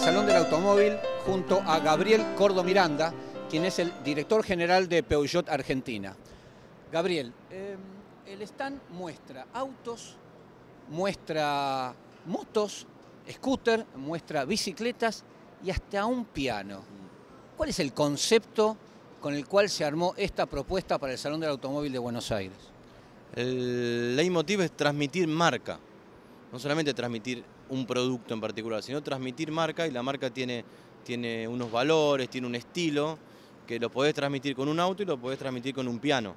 Salón del Automóvil junto a Gabriel Cordo Miranda, quien es el director general de Peugeot Argentina. Gabriel, eh, el stand muestra autos, muestra motos, scooter, muestra bicicletas y hasta un piano. ¿Cuál es el concepto con el cual se armó esta propuesta para el Salón del Automóvil de Buenos Aires? El leitmotiv es transmitir marca, no solamente transmitir un producto en particular, sino transmitir marca y la marca tiene, tiene unos valores, tiene un estilo que lo podés transmitir con un auto y lo podés transmitir con un piano.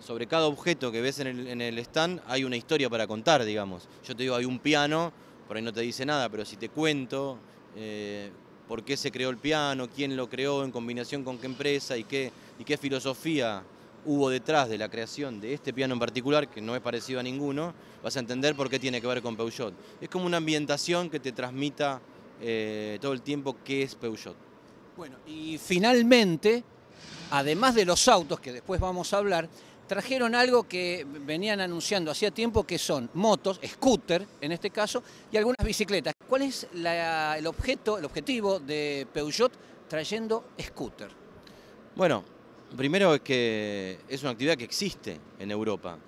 Sobre cada objeto que ves en el, stand hay una historia para contar, digamos. Yo te digo, hay un piano, por ahí no te dice nada, pero si te cuento eh, por qué se creó el piano, quién lo creó, en combinación con qué empresa y qué, y qué filosofía hubo detrás de la creación de este piano en particular, que no es parecido a ninguno, vas a entender por qué tiene que ver con Peugeot. Es como una ambientación que te transmita eh, todo el tiempo qué es Peugeot. Bueno, y finalmente, además de los autos, que después vamos a hablar, trajeron algo que venían anunciando hacía tiempo, que son motos, scooter en este caso, y algunas bicicletas. ¿Cuál es el objeto, el objetivo de Peugeot trayendo scooter? Bueno, Primero es que es una actividad que existe en Europa.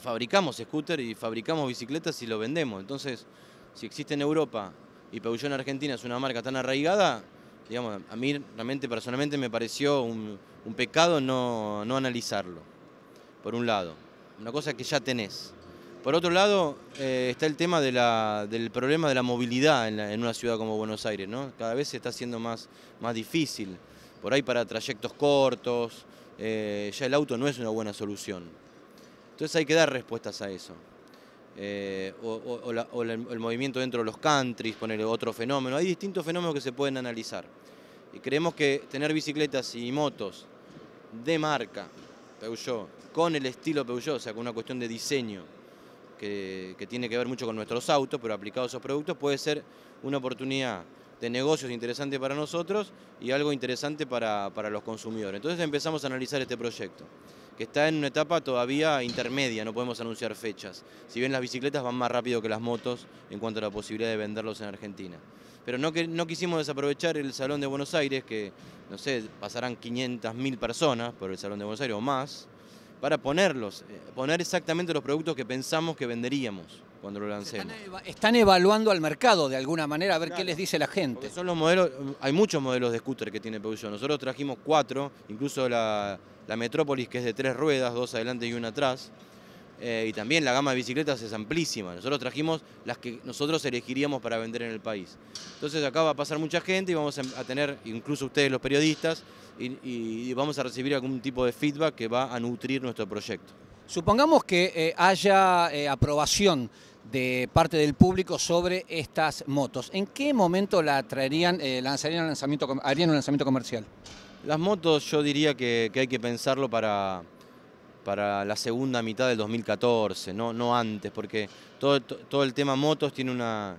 Fabricamos scooter y fabricamos bicicletas y lo vendemos. Entonces, si existe en Europa y Peugeot en Argentina es una marca tan arraigada, digamos, a mí realmente personalmente me pareció un, pecado no, analizarlo, por un lado. Una cosa que ya tenés. Por otro lado, eh, está el tema del problema de la movilidad en, una ciudad como Buenos Aires, Cada vez se está haciendo más, más difícil por ahí para trayectos cortos, eh, ya el auto no es una buena solución. Entonces hay que dar respuestas a eso. Eh, o, el movimiento dentro de los countries, poner otro fenómeno. Hay distintos fenómenos que se pueden analizar. Y creemos que tener bicicletas y motos de marca, Peugeot, con el estilo Peugeot, o sea, con una cuestión de diseño que, tiene que ver mucho con nuestros autos, pero aplicados a esos productos, puede ser una oportunidad de negocios interesante para nosotros y algo interesante para, para, los consumidores. Entonces empezamos a analizar este proyecto, que está en una etapa todavía intermedia, no podemos anunciar fechas. Si bien las bicicletas van más rápido que las motos en cuanto a la posibilidad de venderlos en Argentina. Pero no, que, no quisimos desaprovechar el Salón de Buenos Aires, que, no sé, pasarán 500.000 personas por el Salón de Buenos Aires o más, para ponerlos, eh, poner exactamente los productos que pensamos que venderíamos cuando lo lancemos. Están, evaluando al mercado de alguna manera a ver qué les dice la gente. Son los modelos, hay muchos modelos de scooter que tiene Peugeot. Nosotros trajimos cuatro, incluso la, Metrópolis que es de tres ruedas, dos adelante y una atrás. Eh, y también la gama de bicicletas es amplísima. Nosotros trajimos las que nosotros elegiríamos para vender en el país. Entonces acá va a pasar mucha gente y vamos a tener, incluso ustedes los periodistas, y, vamos a recibir algún tipo de feedback que va a nutrir nuestro proyecto. Supongamos que eh, haya eh, aprobación de parte del público sobre estas motos. ¿En qué momento la traerían, eh, lanzarían un lanzamiento, harían un lanzamiento comercial? Las motos yo diría que, hay que pensarlo para, para la segunda mitad del 2014, no, no antes, porque todo, el tema motos tiene una,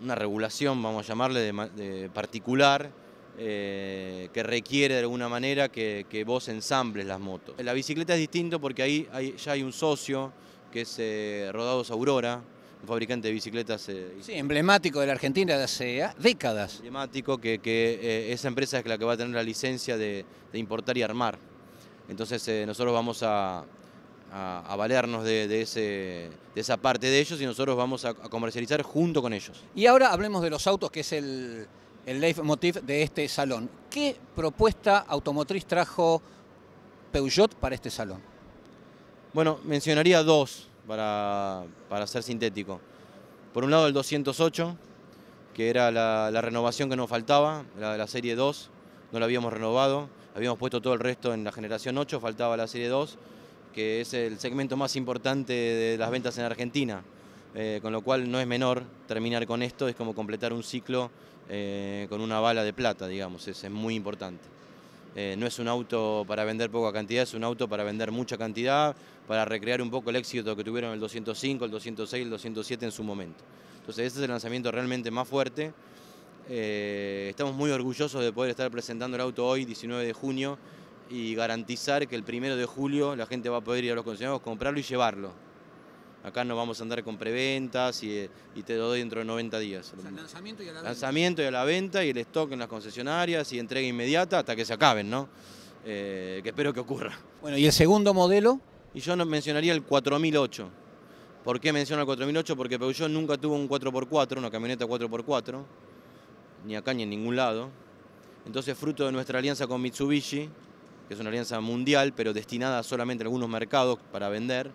regulación, vamos a llamarle, de particular, eh, que requiere de alguna manera que, vos ensambles las motos. La bicicleta es distinto porque ahí ya hay un socio, que es eh, Rodados Aurora, un fabricante de bicicletas. Eh, sí, emblemático de la Argentina de hace ah, décadas. Emblemático, que, esa empresa es la que va a tener la licencia de, importar y armar. Entonces nosotros vamos a, valernos de, esa parte de ellos y nosotros vamos a, comercializar junto con ellos. Y ahora hablemos de los autos, que es el, el leitmotiv de este salón. ¿Qué propuesta automotriz trajo Peugeot para este salón? Bueno, mencionaría dos para, ser sintético. Por un lado el 208, que era la, renovación que nos faltaba, la, la serie 2, no la habíamos renovado, habíamos puesto todo el resto en la generación 8, faltaba la serie 2, que es el segmento más importante de las ventas en Argentina. Eh, con lo cual no es menor terminar con esto, es como completar un ciclo eh, con una bala de plata, digamos, es, es muy importante. Eh, no es un auto para vender poca cantidad, es un auto para vender mucha cantidad, para recrear un poco el éxito que tuvieron el 205, el 206, el 207 en su momento. Entonces ese es el lanzamiento realmente más fuerte. estamos muy orgullosos de poder estar presentando el auto hoy, 19 de junio, y garantizar que el primero de julio la gente va a poder ir a los concesionarios, comprarlo y llevarlo. Acá no vamos a andar con preventas y, eh, te doy dentro de 90 días. O lanzamiento y a la venta. Lanzamiento y a la venta y el stock en las concesionarias y entrega inmediata hasta que se acaben, ¿no? Eh, que espero que ocurra. Bueno, ¿y el segundo modelo? Y yo mencionaría el 4008. ¿Por qué menciono el 4008? Porque Peugeot nunca tuvo un 4x4, una camioneta 4x4, ni acá ni en ningún lado. Entonces, fruto de nuestra alianza con Mitsubishi, que es una alianza mundial, pero destinada solamente a algunos mercados para vender,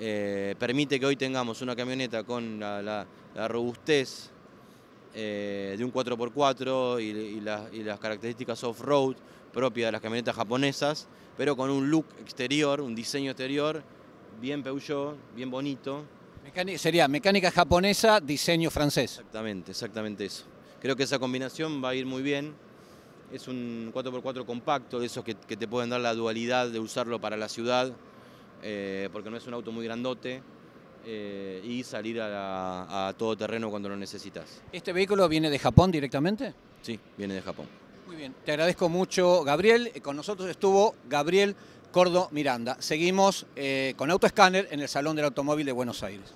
eh, permite que hoy tengamos una camioneta con la, robustez eh, de un 4x4 y, las características off-road propias de las camionetas japonesas, pero con un look exterior, un diseño exterior bien Peugeot, bien bonito. sería mecánica japonesa, diseño francés. Exactamente, exactamente eso. Creo que esa combinación va a ir muy bien. Es un 4x4 compacto, de esos que te pueden dar la dualidad de usarlo para la ciudad eh, porque no es un auto muy grandote. Eh, y salir a, todo terreno cuando lo necesitas. ¿Este vehículo viene de Japón directamente? Sí, viene de Japón. Muy bien, te agradezco mucho, Gabriel. Eh, con nosotros estuvo Gabriel Cordo Miranda. Seguimos con con Autoscanner en el Salón del Automóvil de Buenos Aires.